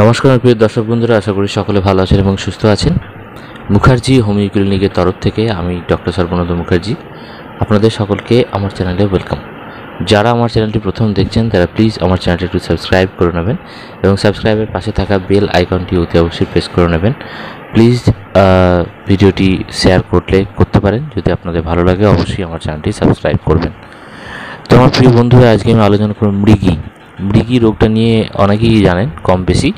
নমস্কার প্রিয় দর্শক বন্ধুরা আশা করি সকলে ভালো আছেন এবং সুস্থ আছেন মুখার্জি হোমিও ক্লিনিকের তরফ থেকে আমি ডক্টর সর্বানন্দ মুখার্জি আপনাদের সকলকে আমার চ্যানেলে ওয়েলকাম যারা আমার চ্যানেলটি প্রথম দেখছেন তারা প্লিজ আমার চ্যানেলটি একটু সাবস্ক্রাইব করে নেবেন এবং সাবস্ক্রাইবের পাশে থাকা বেল আইকনটি অতি অবশ্যই প্রেস করে নেবেন প্লিজ ভিডিওটি শেয়ার করলে করতে পারেন যদি আপনাদের ভালো লাগে অবশ্যই আমার চ্যানেলটি সাবস্ক্রাইব করবেন তো আমার প্রিয় বন্ধুরা আজকে আমি আলোচনা করব মৃগী মৃগি রোগটা নিয়ে অনেকেই জানেন কম বেশি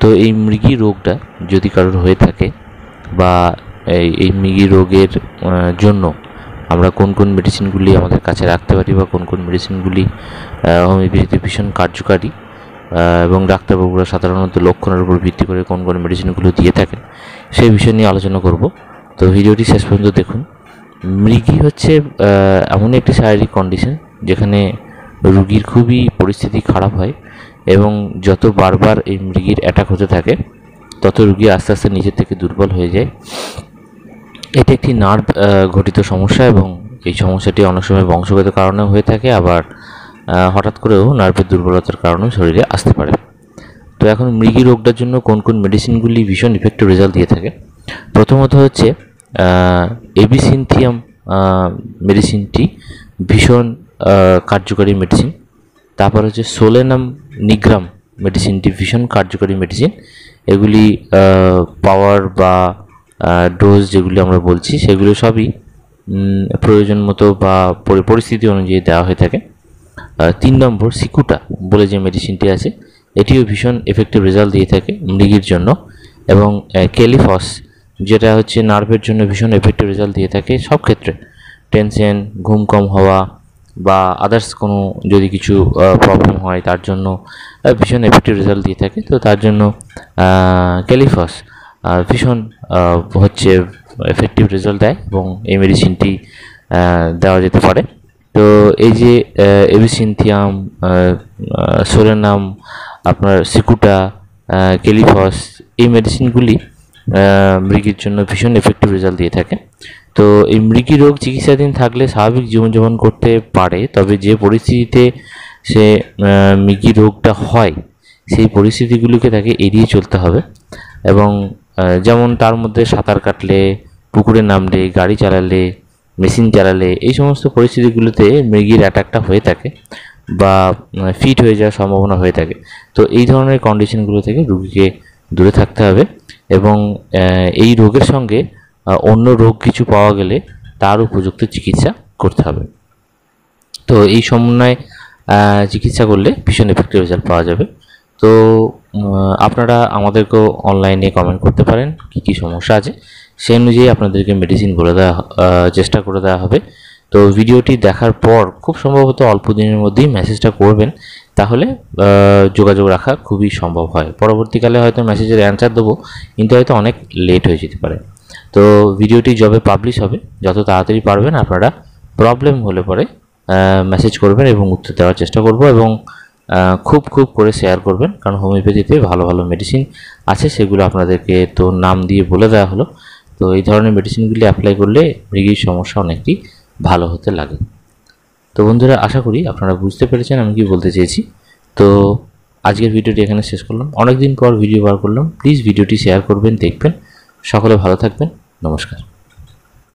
তো এই মৃগি রোগটা যদি কারোর হয়ে থাকে বা এই মৃগি রোগের জন্য আমরা কোন কোন মেডিসিনগুলি আমাদের কাছে রাখতে পারি বা কোন কোন মেডিসিনগুলি হোমিওপ্যাথিতে ভীষণ কার্যকারী এবং ডাক্তারবাবুরা সাধারণত লক্ষণের উপর ভিত্তি করে কোন কোন মেডিসিনগুলো দিয়ে থাকেন সেই বিষয় নিয়ে আলোচনা করব তো ভিডিওটি শেষ পর্যন্ত দেখুন মৃগি হচ্ছে এমন একটি শারীরিক কন্ডিশন যেখানে রুগীর খুবই পরিস্থিতি খারাপ হয় এবং যত বারবার এই মৃগীর অ্যাটাক হতে থাকে তত রুগী আস্তে আস্তে নিজের থেকে দুর্বল হয়ে যায় এটি একটি নার্ভ ঘটিত সমস্যা এবং এই সমস্যাটি অনেক সময় বংশগত কারণেও হয়ে থাকে আবার হঠাৎ করেও নার্ভের দুর্বলতার কারণেও শরীরে আসতে পারে তো এখন মৃগী রোগটার জন্য কোন কোন মেডিসিনগুলি ভীষণ ইফেক্টিভ রেজাল্ট দিয়ে থাকে প্রথমত হচ্ছে এবিসিনথিয়াম মেডিসিনটি ভীষণ কার্যকরী মেডিসিন তারপর হচ্ছে সোলেনাম নিগ্রাম মেডিসিন ডিভিশন কার্যকরী মেডিসিন এগুলি পাওয়ার বা ডোজ যেগুলি আমরা বলছি সেগুলো সবই প্রয়োজন মতো বা পরিস্থিতি অনুযায়ী দেওয়া হয়ে থাকে তিন নম্বর সিকুটা বলে যে মেডিসিনটি আছে এটিও ভীষণ এফেক্টিভ রেজাল্ট দিয়ে থাকে মৃগীর জন্য এবং ক্যালিফস যেটা হচ্ছে নার্ভের জন্য ভীষণ এফেক্টিভ রেজাল্ট দিয়ে থাকে সব ক্ষেত্রে টেনশন ঘুম কম হওয়া বা আদার্স কোনো যদি কিছু প্রবলেম হয় তার জন্য ভীষণ এফেক্টিভ রেজাল্ট দিয়ে থাকে তো তার জন্য ক্যালিফাস ভীষণ হচ্ছে এফেক্টিভ রেজাল্ট দেয় এবং এই মেডিসিনটি দেওয়া যেতে পারে তো এই যে এবিসিনথিয়াম সোরেনাম আপনার সিকুটা ক্যালিফস এই মেডিসিনগুলি মৃগীর জন্য ভীষণ এফেক্টিভ রেজাল্ট দিয়ে থাকে তো এই মৃগী রোগ চিকিৎসাধীন থাকলে স্বাভাবিক জীবনযাপন করতে পারে তবে যে পরিস্থিতিতে সে মৃগী রোগটা হয় সেই পরিস্থিতিগুলিকে তাকে এড়িয়ে চলতে হবে এবং যেমন তার মধ্যে সাঁতার কাটলে পুকুরে নামলে গাড়ি চালালে মেশিন চালালে এই সমস্ত পরিস্থিতিগুলোতে মৃগীর অ্যাটাকটা হয়ে থাকে বা ফিট হয়ে যাওয়ার সম্ভাবনা হয়ে থাকে তো এই ধরনের কন্ডিশনগুলো থেকে রুগীকে দূরে থাকতে হবে এবং এই রোগের সঙ্গে অন্য রোগ কিছু পাওয়া গেলে তার উপযুক্ত চিকিৎসা করতে হবে তো এই সমন্বয় চিকিৎসা করলে ভীষণ এফেক্টিভ রেজাল্ট পাওয়া যাবে তো আপনারা আমাদেরকেও অনলাইনে কমেন্ট করতে পারেন কি কি সমস্যা আছে সেই অনুযায়ী আপনাদেরকে মেডিসিন বলে দেওয়া চেষ্টা করে দেওয়া হবে তো ভিডিওটি দেখার পর খুব সম্ভবত অল্প দিনের মধ্যেই মেসেজটা করবেন তাহলে যোগাযোগ রাখা খুবই সম্ভব হয় পরবর্তীকালে হয়তো মেসেজের অ্যান্সার দেবো কিন্তু হয়তো অনেক লেট হয়ে যেতে পারে তো ভিডিওটি যবে পাবলিশ হবে যত তাড়াতাড়ি পারবেন আপনারা প্রবলেম হলে পরে মেসেজ করবেন এবং উত্তর দেওয়ার চেষ্টা করব এবং খুব খুব করে শেয়ার করবেন কারণ হোমিওপ্যাথিতে ভালো ভালো মেডিসিন আছে সেগুলো আপনাদেরকে তো নাম দিয়ে বলে দেওয়া হলো তো এই ধরনের মেডিসিনগুলি অ্যাপ্লাই করলে মৃগীর সমস্যা অনেকটি ভালো হতে লাগে তো বন্ধুরা আশা করি আপনারা বুঝতে পেরেছেন আমি কি বলতে চেয়েছি তো আজকের ভিডিওটি এখানে শেষ করলাম অনেকদিন পর ভিডিও বার করলাম প্লিজ ভিডিওটি শেয়ার করবেন দেখবেন সকলে ভালো থাকবেন নমস্কার